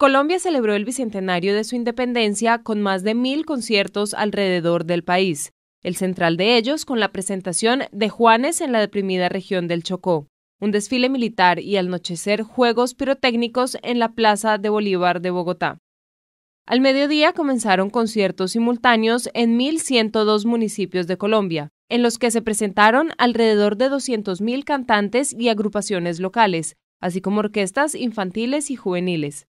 Colombia celebró el bicentenario de su independencia con más de mil conciertos alrededor del país, el central de ellos con la presentación de Juanes en la deprimida región del Chocó, un desfile militar y al anochecer juegos pirotécnicos en la Plaza de Bolívar de Bogotá. Al mediodía comenzaron conciertos simultáneos en 1.102 municipios de Colombia, en los que se presentaron alrededor de 200.000 cantantes y agrupaciones locales, así como orquestas infantiles y juveniles.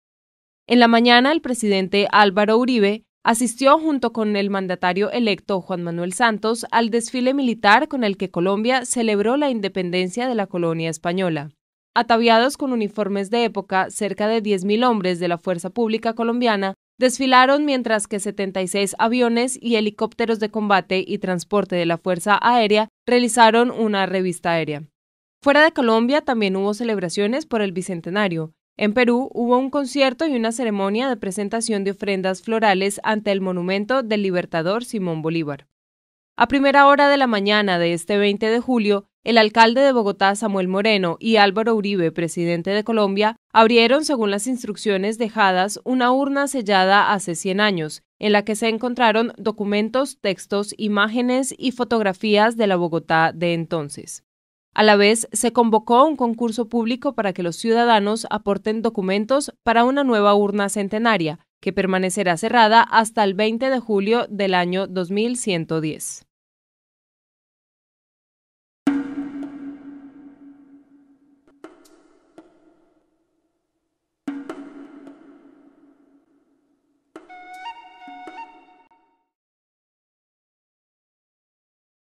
En la mañana, el presidente Álvaro Uribe asistió junto con el mandatario electo Juan Manuel Santos al desfile militar con el que Colombia celebró la independencia de la colonia española. Ataviados con uniformes de época, cerca de 10.000 hombres de la Fuerza Pública Colombiana desfilaron mientras que 76 aviones y helicópteros de combate y transporte de la Fuerza Aérea realizaron una revista aérea. Fuera de Colombia también hubo celebraciones por el Bicentenario. En Perú hubo un concierto y una ceremonia de presentación de ofrendas florales ante el monumento del libertador Simón Bolívar. A primera hora de la mañana de este 20 de julio, el alcalde de Bogotá, Samuel Moreno, y Álvaro Uribe, presidente de Colombia, abrieron, según las instrucciones dejadas, una urna sellada hace 100 años, en la que se encontraron documentos, textos, imágenes y fotografías de la Bogotá de entonces. A la vez, se convocó un concurso público para que los ciudadanos aporten documentos para una nueva urna centenaria, que permanecerá cerrada hasta el 20 de julio del año 2110.